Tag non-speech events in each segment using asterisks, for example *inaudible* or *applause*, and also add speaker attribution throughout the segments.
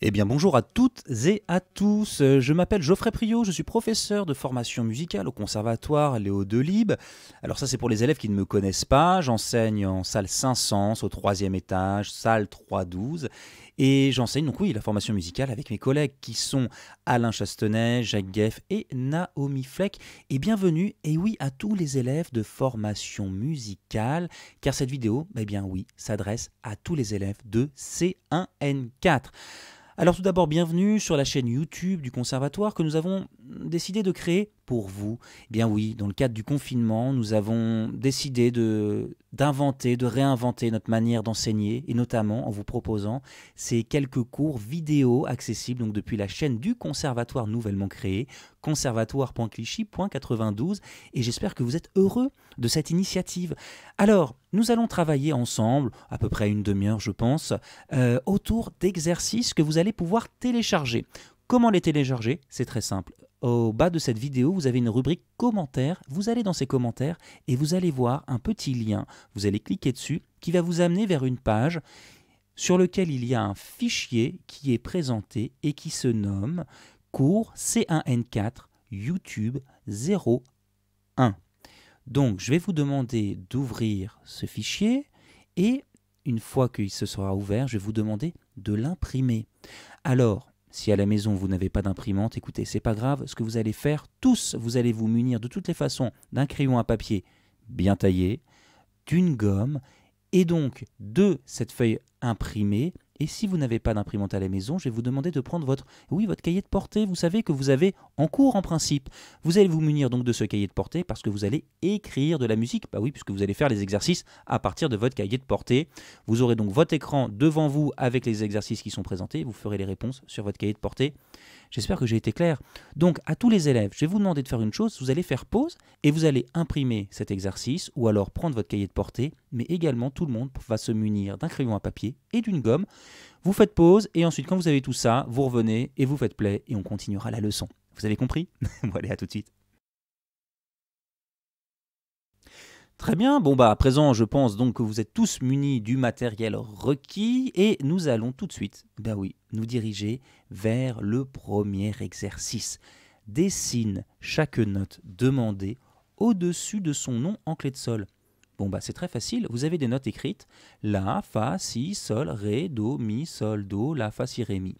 Speaker 1: Eh bien bonjour à toutes et à tous, euh, je m'appelle Geoffrey Priot, je suis professeur de formation musicale au conservatoire Léo Delibes. Alors ça c'est pour les élèves qui ne me connaissent pas, j'enseigne en salle 500 au troisième étage, salle 312. Et j'enseigne donc oui la formation musicale avec mes collègues qui sont Alain Chastenet, Jacques Geff et Naomi Fleck. Et bienvenue, et oui, à tous les élèves de formation musicale, car cette vidéo, eh bien oui, s'adresse à tous les élèves de C1N4. Alors tout d'abord, bienvenue sur la chaîne YouTube du Conservatoire que nous avons décidé de créer pour vous eh Bien oui, dans le cadre du confinement, nous avons décidé d'inventer, de réinventer notre manière d'enseigner, et notamment en vous proposant ces quelques cours vidéo accessibles donc depuis la chaîne du conservatoire nouvellement créé, conservatoire.clichy.92, et j'espère que vous êtes heureux de cette initiative. Alors, nous allons travailler ensemble, à peu près une demi-heure je pense, euh, autour d'exercices que vous allez pouvoir télécharger. Comment les télécharger C'est très simple. Au bas de cette vidéo, vous avez une rubrique commentaires. Vous allez dans ces commentaires et vous allez voir un petit lien. Vous allez cliquer dessus qui va vous amener vers une page sur laquelle il y a un fichier qui est présenté et qui se nomme cours C1N4 YouTube 01. Donc je vais vous demander d'ouvrir ce fichier et une fois qu'il se sera ouvert, je vais vous demander de l'imprimer. Alors, si à la maison vous n'avez pas d'imprimante, écoutez, c'est pas grave, ce que vous allez faire tous, vous allez vous munir de toutes les façons d'un crayon à papier bien taillé, d'une gomme et donc de cette feuille imprimée et si vous n'avez pas d'imprimante à la maison, je vais vous demander de prendre votre, oui, votre cahier de portée. Vous savez que vous avez en cours en principe. Vous allez vous munir donc de ce cahier de portée parce que vous allez écrire de la musique. Bah oui, puisque vous allez faire les exercices à partir de votre cahier de portée. Vous aurez donc votre écran devant vous avec les exercices qui sont présentés. Vous ferez les réponses sur votre cahier de portée. J'espère que j'ai été clair. Donc, à tous les élèves, je vais vous demander de faire une chose. Vous allez faire pause et vous allez imprimer cet exercice ou alors prendre votre cahier de portée. Mais également, tout le monde va se munir d'un crayon à papier et d'une gomme. Vous faites pause et ensuite, quand vous avez tout ça, vous revenez et vous faites play et on continuera la leçon. Vous avez compris *laughs* Bon, allez, à tout de suite. Très bien, bon bah à présent je pense donc que vous êtes tous munis du matériel requis et nous allons tout de suite, ben oui, nous diriger vers le premier exercice. Dessine chaque note demandée au-dessus de son nom en clé de sol. Bon, bah, c'est très facile. Vous avez des notes écrites. La, Fa, Si, Sol, Ré, Do, Mi, Sol, Do, La, Fa, Si, Ré, Mi.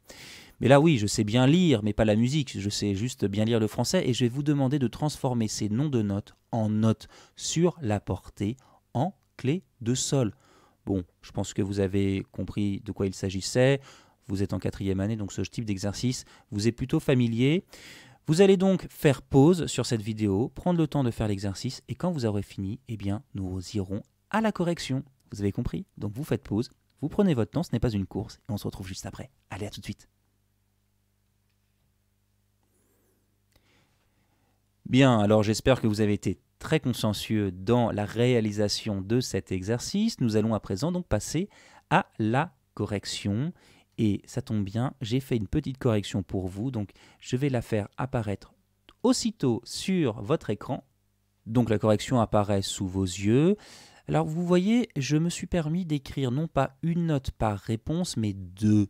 Speaker 1: Mais là, oui, je sais bien lire, mais pas la musique. Je sais juste bien lire le français et je vais vous demander de transformer ces noms de notes en notes sur la portée en clé de sol. Bon, je pense que vous avez compris de quoi il s'agissait. Vous êtes en quatrième année, donc ce type d'exercice vous est plutôt familier. Vous allez donc faire pause sur cette vidéo, prendre le temps de faire l'exercice et quand vous aurez fini, eh bien, nous irons à la correction. Vous avez compris Donc vous faites pause, vous prenez votre temps, ce n'est pas une course et on se retrouve juste après. Allez, à tout de suite. Bien, alors j'espère que vous avez été très consciencieux dans la réalisation de cet exercice. Nous allons à présent donc passer à la correction et ça tombe bien, j'ai fait une petite correction pour vous, donc je vais la faire apparaître aussitôt sur votre écran. Donc la correction apparaît sous vos yeux. Alors vous voyez, je me suis permis d'écrire non pas une note par réponse, mais deux.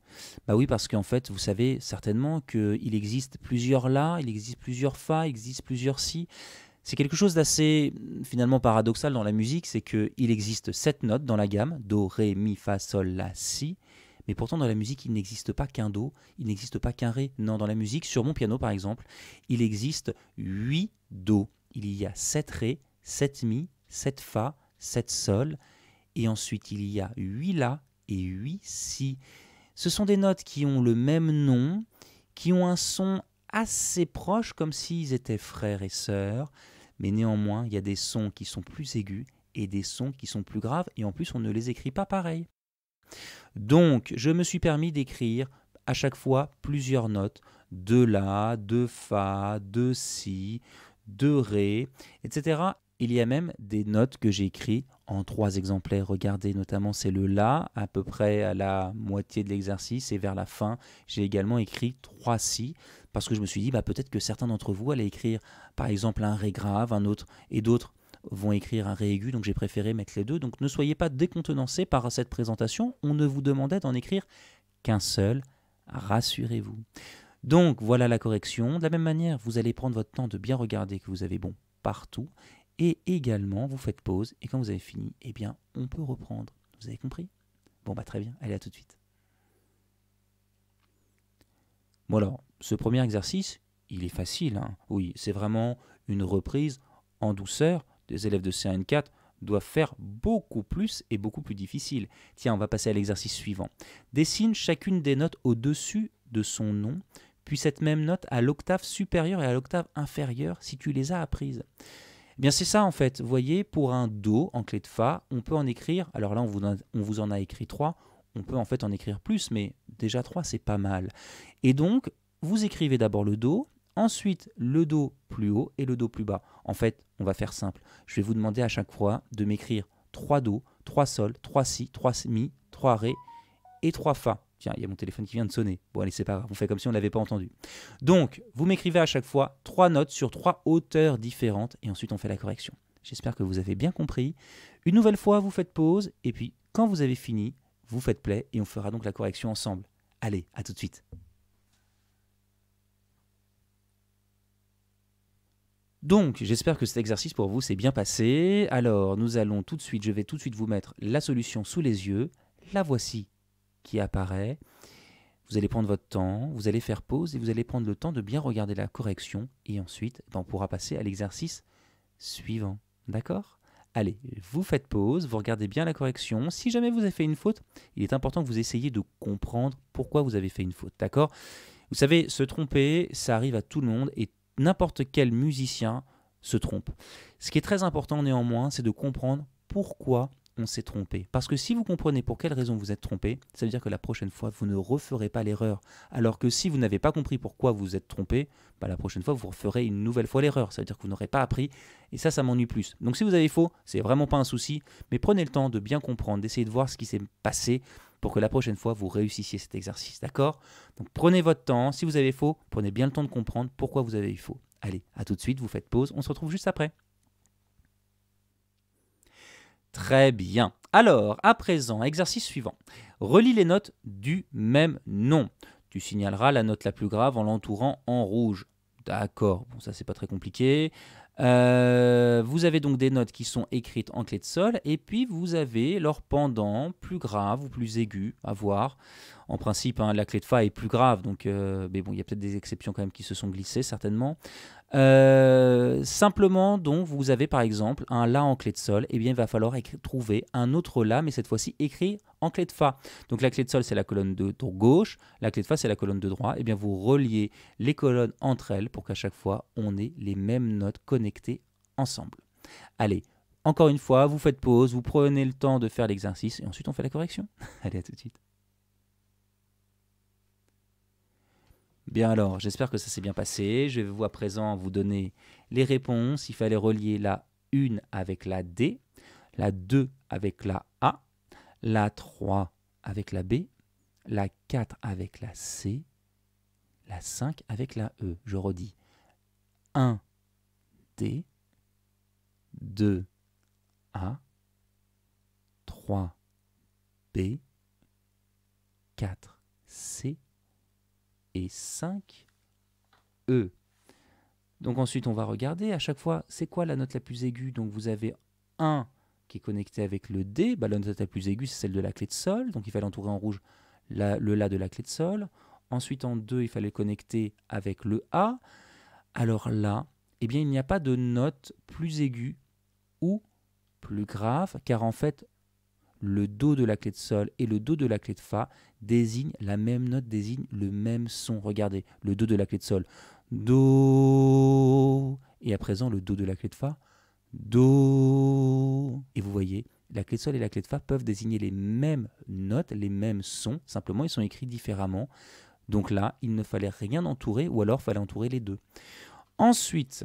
Speaker 1: Bah oui, parce qu'en fait, vous savez certainement qu'il existe plusieurs là, il existe plusieurs fa, il existe plusieurs si. C'est quelque chose d'assez finalement paradoxal dans la musique, c'est qu'il existe sept notes dans la gamme, do, ré, mi, fa, sol, la, si. Mais pourtant, dans la musique, il n'existe pas qu'un Do, il n'existe pas qu'un Ré. Non, dans la musique, sur mon piano par exemple, il existe huit Do. Il y a 7 Ré, 7 Mi, 7 Fa, 7 Sol. Et ensuite, il y a huit La et 8 Si. Ce sont des notes qui ont le même nom, qui ont un son assez proche, comme s'ils étaient frères et sœurs. Mais néanmoins, il y a des sons qui sont plus aigus et des sons qui sont plus graves, et en plus on ne les écrit pas pareil. Donc, je me suis permis d'écrire à chaque fois plusieurs notes de la, de fa, de si, de ré, etc. Il y a même des notes que j'ai écrites en trois exemplaires. Regardez, notamment c'est le La, à peu près à la moitié de l'exercice, et vers la fin, j'ai également écrit trois Si, parce que je me suis dit, bah, peut-être que certains d'entre vous allaient écrire par exemple un Ré grave, un autre, et d'autres vont écrire un réaigu, donc j'ai préféré mettre les deux. Donc ne soyez pas décontenancés par cette présentation, on ne vous demandait d'en écrire qu'un seul, rassurez-vous. Donc voilà la correction. De la même manière, vous allez prendre votre temps de bien regarder que vous avez bon partout, et également vous faites pause, et quand vous avez fini, eh bien on peut reprendre. Vous avez compris Bon bah très bien, allez à tout de suite. Bon alors, ce premier exercice, il est facile. Hein. oui, c'est vraiment une reprise en douceur les élèves de CN4 doivent faire beaucoup plus et beaucoup plus difficile. Tiens, on va passer à l'exercice suivant. Dessine chacune des notes au-dessus de son nom, puis cette même note à l'octave supérieure et à l'octave inférieure si tu les as apprises. Eh bien c'est ça en fait, vous voyez, pour un Do en clé de Fa, on peut en écrire, alors là on vous, on vous en a écrit trois. on peut en fait en écrire plus, mais déjà trois, c'est pas mal. Et donc, vous écrivez d'abord le Do, Ensuite, le Do plus haut et le Do plus bas. En fait, on va faire simple. Je vais vous demander à chaque fois de m'écrire 3 Do, 3 Sol, 3 Si, 3 Mi, 3 Ré et 3 Fa. Tiens, il y a mon téléphone qui vient de sonner. Bon, allez, c'est pas grave, on fait comme si on ne l'avait pas entendu. Donc, vous m'écrivez à chaque fois trois notes sur trois hauteurs différentes et ensuite on fait la correction. J'espère que vous avez bien compris. Une nouvelle fois, vous faites pause et puis quand vous avez fini, vous faites play et on fera donc la correction ensemble. Allez, à tout de suite. Donc, j'espère que cet exercice pour vous s'est bien passé. Alors, nous allons tout de suite, je vais tout de suite vous mettre la solution sous les yeux. La voici qui apparaît. Vous allez prendre votre temps, vous allez faire pause et vous allez prendre le temps de bien regarder la correction. Et ensuite, ben, on pourra passer à l'exercice suivant. D'accord Allez, vous faites pause, vous regardez bien la correction. Si jamais vous avez fait une faute, il est important que vous essayiez de comprendre pourquoi vous avez fait une faute. D'accord Vous savez, se tromper, ça arrive à tout le monde et n'importe quel musicien se trompe. Ce qui est très important néanmoins, c'est de comprendre pourquoi on s'est trompé. Parce que si vous comprenez pour quelle raison vous êtes trompé, ça veut dire que la prochaine fois, vous ne referez pas l'erreur. Alors que si vous n'avez pas compris pourquoi vous êtes trompé, bah, la prochaine fois, vous referez une nouvelle fois l'erreur. Ça veut dire que vous n'aurez pas appris. Et ça, ça m'ennuie plus. Donc si vous avez faux, c'est vraiment pas un souci. Mais prenez le temps de bien comprendre, d'essayer de voir ce qui s'est passé pour que la prochaine fois vous réussissiez cet exercice. D'accord Donc prenez votre temps. Si vous avez faux, prenez bien le temps de comprendre pourquoi vous avez eu faux. Allez, à tout de suite, vous faites pause, on se retrouve juste après. Très bien. Alors, à présent, exercice suivant. Relis les notes du même nom. Tu signaleras la note la plus grave en l'entourant en rouge. D'accord, bon ça c'est pas très compliqué. Euh, vous avez donc des notes qui sont écrites en clé de sol, et puis vous avez leur pendant plus grave ou plus aigu à voir. En principe, hein, la clé de fa est plus grave, donc, euh, mais bon, il y a peut-être des exceptions quand même qui se sont glissées, certainement. Euh, simplement, donc, vous avez par exemple un La en clé de Sol, et eh bien il va falloir trouver un autre La, mais cette fois-ci écrit en clé de Fa. Donc la clé de Sol, c'est la colonne de, gauche, la clé de Fa, c'est la colonne de droit, et eh bien vous reliez les colonnes entre elles pour qu'à chaque fois, on ait les mêmes notes connectées ensemble. Allez, encore une fois, vous faites pause, vous prenez le temps de faire l'exercice, et ensuite on fait la correction. *laughs* Allez, à tout de suite. Bien alors, j'espère que ça s'est bien passé. Je vais vous à présent vous donner les réponses. Il fallait relier la 1 avec la D, la 2 avec la A, la 3 avec la B, la 4 avec la C, la 5 avec la E. Je redis 1 D, 2 A, 3 B, 4 C, et 5 E. Donc ensuite, on va regarder à chaque fois, c'est quoi la note la plus aiguë Donc vous avez 1 qui est connecté avec le D. Bah, la note la plus aiguë, c'est celle de la clé de sol. Donc il fallait entourer en rouge le La de la clé de sol. Ensuite, en 2, il fallait connecter avec le A. Alors là, eh bien, il n'y a pas de note plus aiguë ou plus grave, car en fait, le Do de la clé de Sol et le Do de la clé de Fa désignent la même note, désignent le même son. Regardez, le Do de la clé de Sol. Do. Et à présent, le Do de la clé de Fa. Do. Et vous voyez, la clé de sol et la clé de fa peuvent désigner les mêmes notes, les mêmes sons, simplement ils sont écrits différemment. Donc là, il ne fallait rien entourer ou alors il fallait entourer les deux. Ensuite,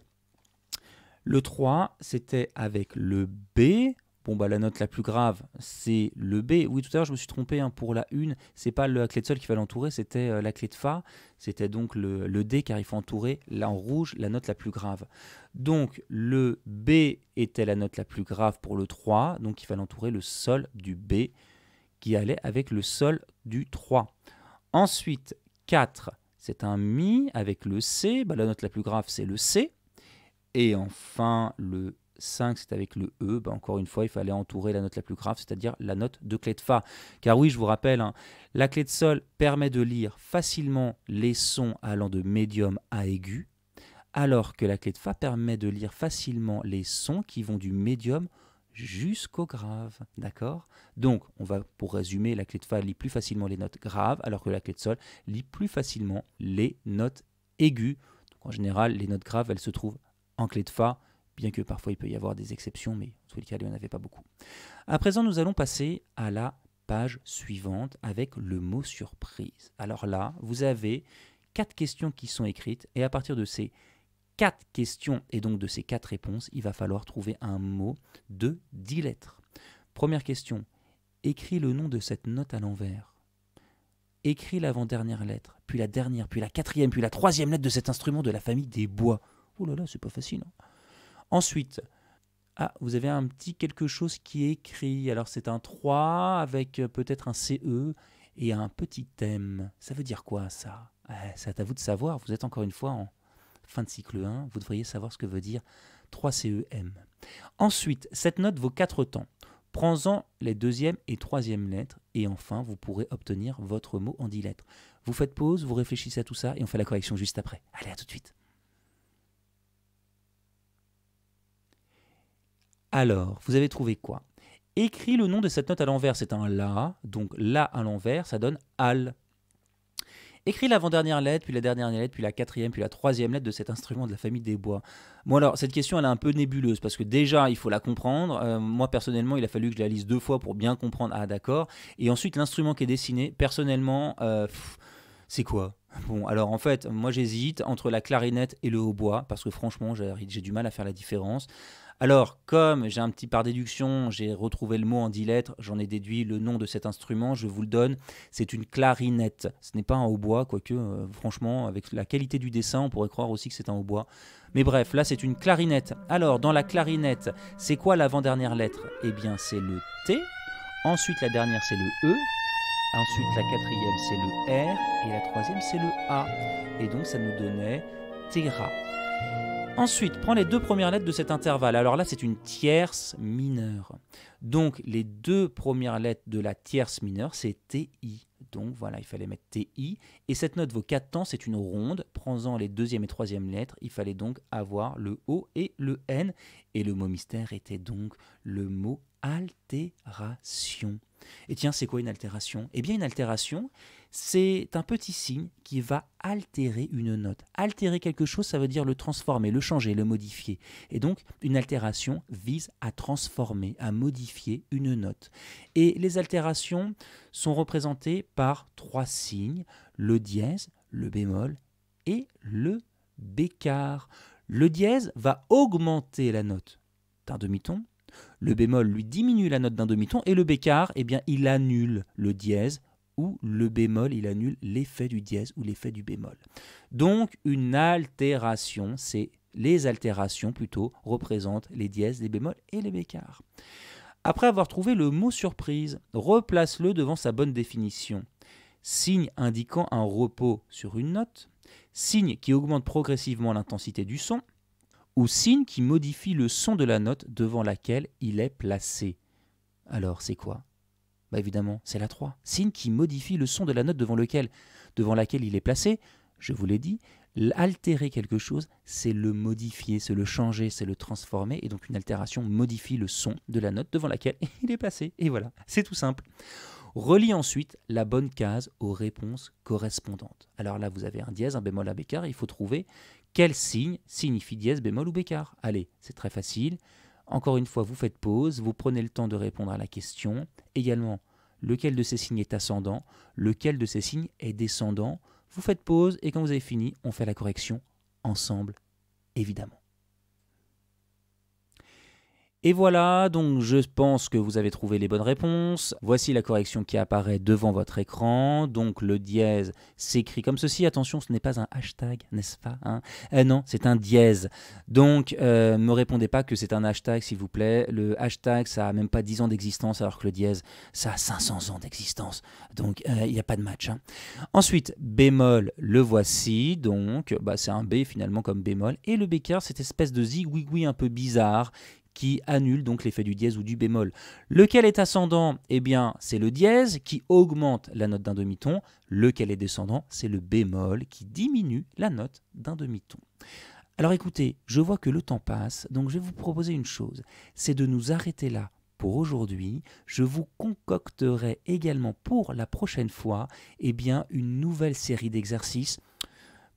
Speaker 1: le 3, c'était avec le B, Bon, bah, la note la plus grave, c'est le B. Oui, tout à l'heure, je me suis trompé hein, pour la une C'est pas la clé de sol qui va l'entourer, c'était euh, la clé de Fa. C'était donc le, D, car il faut entourer, là en rouge, la note la plus grave. Donc, le B était la note la plus grave pour le 3. Donc, il fallait entourer le sol du B, qui allait avec le sol du 3. Ensuite, 4, c'est un Mi avec le C. Bah, la note la plus grave, c'est le C. Et enfin, le 5, c'est avec le E. Ben, encore une fois, il fallait entourer la note la plus grave, c'est-à-dire la note de clé de Fa. Car oui, je vous rappelle, hein, la clé de Sol permet de lire facilement les sons allant de médium à aigu, alors que la clé de Fa permet de lire facilement les sons qui vont du médium jusqu'au grave. D'accord Donc, on va, pour résumer, la clé de Fa lit plus facilement les notes graves, alors que la clé de Sol lit plus facilement les notes aiguës. en général, les notes graves, elles se trouvent en clé de Fa, bien que parfois il peut y avoir des exceptions, mais en tous les cas, il n'y en avait pas beaucoup. À présent, nous allons passer à la page suivante avec le mot surprise. Alors là, vous avez quatre questions qui sont écrites, et à partir de ces quatre questions et donc de ces quatre réponses, il va falloir trouver un mot de dix lettres. Première question, écris le nom de cette note à l'envers. Écris l'avant-dernière lettre, puis la dernière, puis la quatrième, puis la troisième lettre de cet instrument de la famille des bois. Oh là là, c'est pas facile. Hein. Ensuite, ah, vous avez un petit quelque chose qui est écrit. Alors c'est un 3 avec euh, peut-être un CE et un petit M. Ça veut dire quoi ça eh, C'est à vous de savoir, vous êtes encore une fois en fin de cycle 1, vous devriez savoir ce que veut dire 3CEM. Ensuite, cette note vaut 4 temps. Prends-en les deuxième et troisième lettres et enfin vous pourrez obtenir votre mot en 10 lettres. Vous faites pause, vous réfléchissez à tout ça et on fait la correction juste après. Allez, à tout de suite. Alors, vous avez trouvé quoi Écris le nom de cette note à l'envers, c'est un La, donc La à l'envers, ça donne Al. Écris l'avant-dernière lettre, puis la dernière lettre, puis la quatrième, puis la troisième lettre de cet instrument de la famille des bois. Bon alors, cette question elle est un peu nébuleuse parce que déjà il faut la comprendre. Euh, moi personnellement, il a fallu que je la lise deux fois pour bien comprendre. Ah d'accord. Et ensuite l'instrument qui est dessiné, personnellement, euh, c'est quoi Bon, alors en fait, moi j'hésite entre la clarinette et le hautbois, parce que franchement, j'ai du mal à faire la différence. Alors, comme j'ai un petit par déduction, j'ai retrouvé le mot en dix lettres, j'en ai déduit le nom de cet instrument, je vous le donne, c'est une clarinette. Ce n'est pas un hautbois, quoique, euh, franchement, avec la qualité du dessin, on pourrait croire aussi que c'est un hautbois. Mais bref, là, c'est une clarinette. Alors, dans la clarinette, c'est quoi l'avant-dernière lettre Eh bien, c'est le T. Ensuite, la dernière, c'est le E. Ensuite, la quatrième, c'est le R. Et la troisième, c'est le A. Et donc, ça nous donnait Terra. Ensuite, prends les deux premières lettres de cet intervalle. Alors là, c'est une tierce mineure. Donc, les deux premières lettres de la tierce mineure, c'est TI. Donc voilà, il fallait mettre TI. Et cette note vaut 4 temps, c'est une ronde. Prends-en les deuxième et troisième lettres. Il fallait donc avoir le O et le N. Et le mot mystère était donc le mot altération. Et tiens, c'est quoi une altération Eh bien, une altération, c'est un petit signe qui va altérer une note. Altérer quelque chose, ça veut dire le transformer, le changer, le modifier. Et donc, une altération vise à transformer, à modifier une note. Et les altérations sont représentées par trois signes, le dièse, le bémol et le bécard. Le dièse va augmenter la note d'un demi-ton, le bémol lui diminue la note d'un demi-ton et le bécart eh bien, il annule le dièse ou le bémol, il annule l'effet du dièse ou l'effet du bémol. Donc une altération, c'est les altérations plutôt représentent les dièses, les bémols et les bécars. Après avoir trouvé le mot surprise, replace-le devant sa bonne définition. Signe indiquant un repos sur une note, signe qui augmente progressivement l'intensité du son, ou signe qui modifie le son de la note devant laquelle il est placé. Alors c'est quoi Bah évidemment, c'est la 3. Signe qui modifie le son de la note devant, lequel, devant laquelle il est placé. Je vous l'ai dit, altérer quelque chose, c'est le modifier, c'est le changer, c'est le transformer. Et donc une altération modifie le son de la note devant laquelle *laughs* il est placé. Et voilà, c'est tout simple. Relie ensuite la bonne case aux réponses correspondantes. Alors là, vous avez un dièse, un bémol, un bécard, il faut trouver quel signe signifie dièse, bémol ou bécard Allez, c'est très facile. Encore une fois, vous faites pause, vous prenez le temps de répondre à la question. Également, lequel de ces signes est ascendant, lequel de ces signes est descendant. Vous faites pause et quand vous avez fini, on fait la correction ensemble, évidemment. Et voilà, donc je pense que vous avez trouvé les bonnes réponses. Voici la correction qui apparaît devant votre écran. Donc le dièse s'écrit comme ceci. Attention, ce n'est pas un hashtag, n'est-ce pas hein euh, Non, c'est un dièse. Donc ne euh, me répondez pas que c'est un hashtag, s'il vous plaît. Le hashtag, ça a même pas 10 ans d'existence, alors que le dièse, ça a 500 ans d'existence. Donc euh, il n'y a pas de match. Hein. Ensuite, bémol, le voici. Donc bah, c'est un B finalement comme bémol. Et le bécard, cette espèce de zigouigoui un peu bizarre qui annule donc l'effet du dièse ou du bémol. Lequel est ascendant Eh bien, c'est le dièse qui augmente la note d'un demi-ton. Lequel est descendant C'est le bémol qui diminue la note d'un demi-ton. Alors écoutez, je vois que le temps passe, donc je vais vous proposer une chose, c'est de nous arrêter là pour aujourd'hui. Je vous concocterai également pour la prochaine fois eh bien, une nouvelle série d'exercices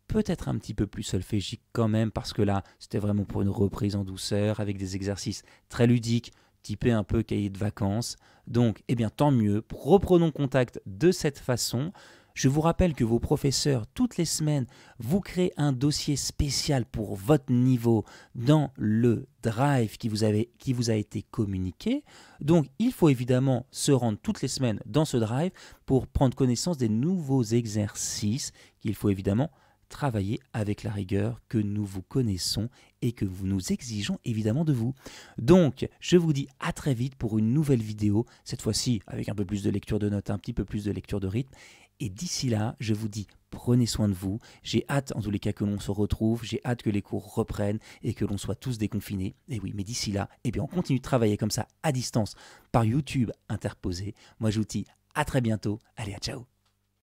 Speaker 1: peut-être un petit peu plus solfégique quand même, parce que là, c'était vraiment pour une reprise en douceur, avec des exercices très ludiques, typés un peu cahier de vacances. Donc, eh bien, tant mieux, reprenons contact de cette façon. Je vous rappelle que vos professeurs, toutes les semaines, vous créent un dossier spécial pour votre niveau dans le drive qui vous, avez, qui vous a été communiqué. Donc, il faut évidemment se rendre toutes les semaines dans ce drive pour prendre connaissance des nouveaux exercices qu'il faut évidemment travailler avec la rigueur que nous vous connaissons et que nous exigeons évidemment de vous. Donc, je vous dis à très vite pour une nouvelle vidéo, cette fois-ci avec un peu plus de lecture de notes, un petit peu plus de lecture de rythme. Et d'ici là, je vous dis prenez soin de vous. J'ai hâte en tous les cas que l'on se retrouve, j'ai hâte que les cours reprennent et que l'on soit tous déconfinés. Et oui, mais d'ici là, eh bien, on continue de travailler comme ça à distance par YouTube interposé. Moi, je vous dis à très bientôt. Allez, à ciao